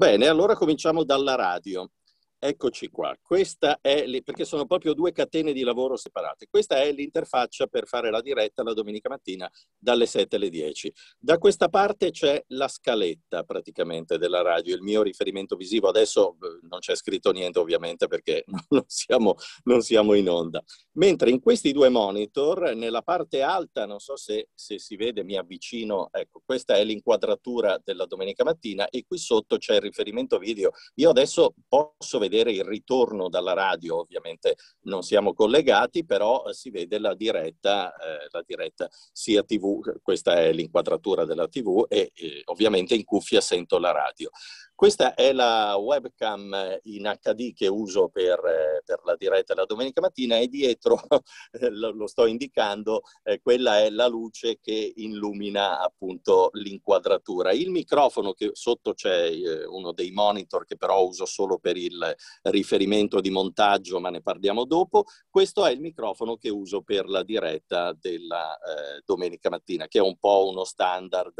Bene, allora cominciamo dalla radio. Eccoci qua, questa è, perché sono proprio due catene di lavoro separate, questa è l'interfaccia per fare la diretta la domenica mattina dalle 7 alle 10. Da questa parte c'è la scaletta praticamente della radio, il mio riferimento visivo, adesso eh, non c'è scritto niente ovviamente perché non siamo, non siamo in onda, mentre in questi due monitor, nella parte alta, non so se, se si vede, mi avvicino, ecco, questa è l'inquadratura della domenica mattina e qui sotto c'è il riferimento video. Io adesso posso vedere vedere il ritorno dalla radio, ovviamente non siamo collegati, però si vede la diretta, eh, la diretta sia TV, questa è l'inquadratura della TV e eh, ovviamente in cuffia sento la radio. Questa è la webcam in HD che uso per, eh, per la diretta la domenica mattina e dietro, eh, lo sto indicando, eh, quella è la luce che illumina appunto l'inquadratura. Il microfono che sotto c'è uno dei monitor che però uso solo per il riferimento di montaggio, ma ne parliamo dopo. Questo è il microfono che uso per la diretta della domenica mattina, che è un po' uno standard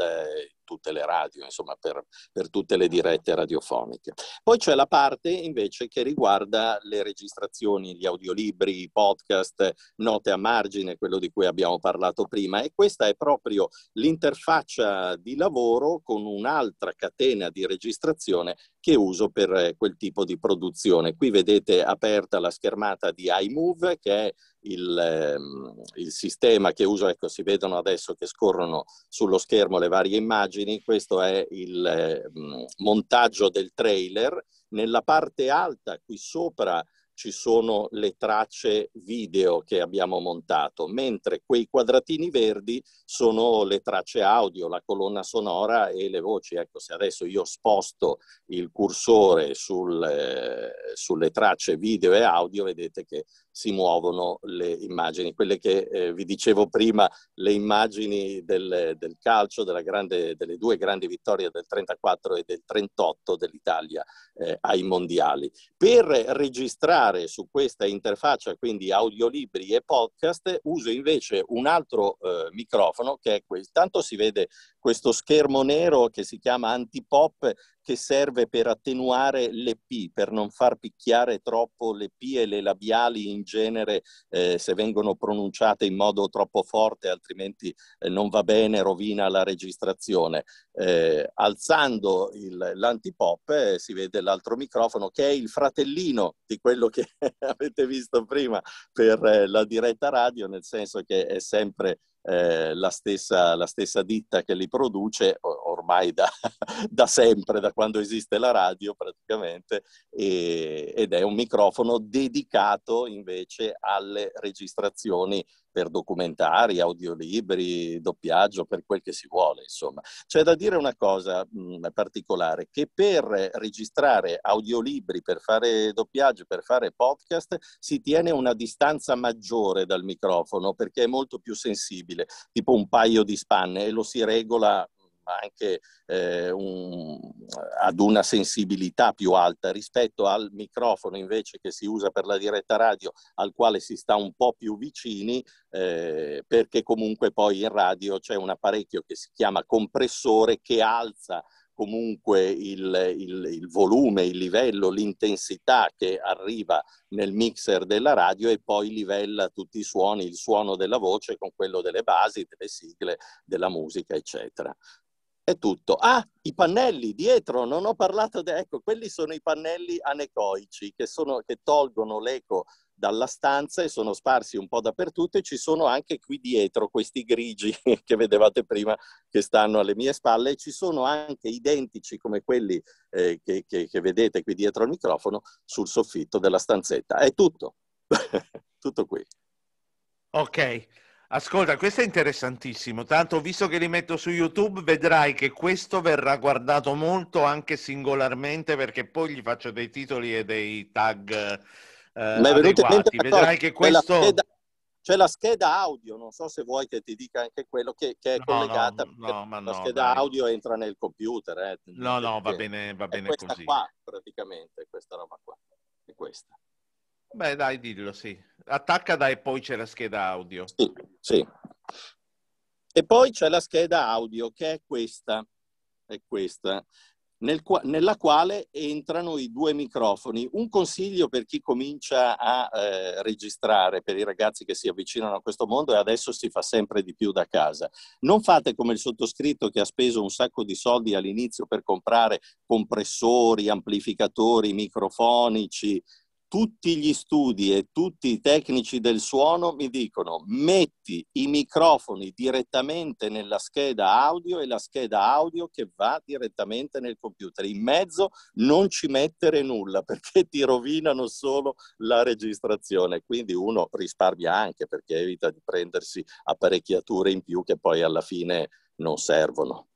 tutte le radio, insomma per, per tutte le dirette radiofoniche. Poi c'è la parte invece che riguarda le registrazioni, gli audiolibri, i podcast, note a margine, quello di cui abbiamo parlato prima e questa è proprio l'interfaccia di lavoro con un'altra catena di registrazione che uso per eh, quel tipo di produzione. Qui vedete aperta la schermata di iMove che è il, ehm, il, sistema che uso, ecco si vedono adesso che scorrono sullo schermo le varie immagini, questo è il ehm, montaggio del trailer, nella parte alta qui sopra ci sono le tracce video che abbiamo montato, mentre quei quadratini verdi sono le tracce audio, la colonna sonora e le voci. Ecco, se adesso io sposto il cursore sul, eh, sulle tracce video e audio, vedete che si muovono le immagini. Quelle che eh, vi dicevo prima, le immagini del, del calcio, grande, delle due grandi vittorie del 34 e del 38 dell'Italia eh, ai mondiali. Per registrare lavorare su questa interfaccia, quindi audiolibri e podcast, uso invece un altro eh, microfono che è questo. Tanto si vede questo schermo nero che si chiama Antipop che serve per attenuare le P, per non far picchiare troppo le P e le labiali in genere eh, se vengono pronunciate in modo troppo forte, altrimenti eh, non va bene, rovina la registrazione. Eh, alzando il, l'antipop eh, si vede l'altro microfono che è il fratellino di quello che avete visto prima per eh, la diretta radio, nel senso che è sempre eh, la, stessa, la, stessa, ditta che li produce ormai da, da sempre, da quando esiste la radio praticamente, e, ed è un microfono dedicato invece alle registrazioni per documentari, audiolibri, doppiaggio, per quel che si vuole, insomma. C'è da dire una cosa mh, mm, particolare, che per registrare audiolibri, per fare doppiaggio, per fare podcast, si tiene una distanza maggiore dal microfono perché è molto più sensibile, tipo un paio di spanne e lo si regola ma anche eh, un, ad una sensibilità più alta rispetto al microfono invece che si usa per la diretta radio al quale si sta un po' più vicini eh, perché comunque poi in radio c'è un apparecchio che si chiama compressore che alza comunque il, il, il, volume, il livello, l'intensità che arriva nel mixer della radio e poi livella tutti i suoni, il suono della voce con quello delle basi, delle sigle, della musica, eccetera è tutto. Ah, i pannelli dietro, non ho parlato di... Ecco, quelli sono i pannelli anecoici che, sono, che tolgono l'eco dalla stanza e sono sparsi un po' dappertutto e ci sono anche qui dietro questi grigi che vedevate prima che stanno alle mie spalle e ci sono anche identici come quelli eh, che, che, che, vedete qui dietro al microfono sul soffitto della stanzetta. È tutto, tutto qui. Ok, Ascolta, questo è interessantissimo. Tanto visto che li metto su YouTube, vedrai che questo verrà guardato molto anche singolarmente perché poi gli faccio dei titoli e dei tag eh, adeguati. Vedrai che questo c'è la scheda audio, non so se vuoi che ti dica anche quello che, che è no, collegata, no, no, la scheda dai. audio entra nel computer. Eh, no, no, va bene, va bene questa così. Questa qua, praticamente, questa roba qua, è questa. Beh dai, dillo, sì attacca e poi c'è la scheda audio. Sì, sì. E poi c'è la scheda audio che è questa, è questa nel, nella quale entrano i due microfoni. Un consiglio per chi comincia a eh, registrare, per i ragazzi che si avvicinano a questo mondo e adesso si fa sempre di più da casa. Non fate come il sottoscritto che ha speso un sacco di soldi all'inizio per comprare compressori, amplificatori microfonici, tutti gli studi e tutti i tecnici del suono mi dicono metti i microfoni direttamente nella scheda audio e la scheda audio che va direttamente nel computer. In mezzo non ci mettere nulla perché ti rovinano solo la registrazione. Quindi uno risparmia anche perché evita di prendersi apparecchiature in più che poi alla fine non servono.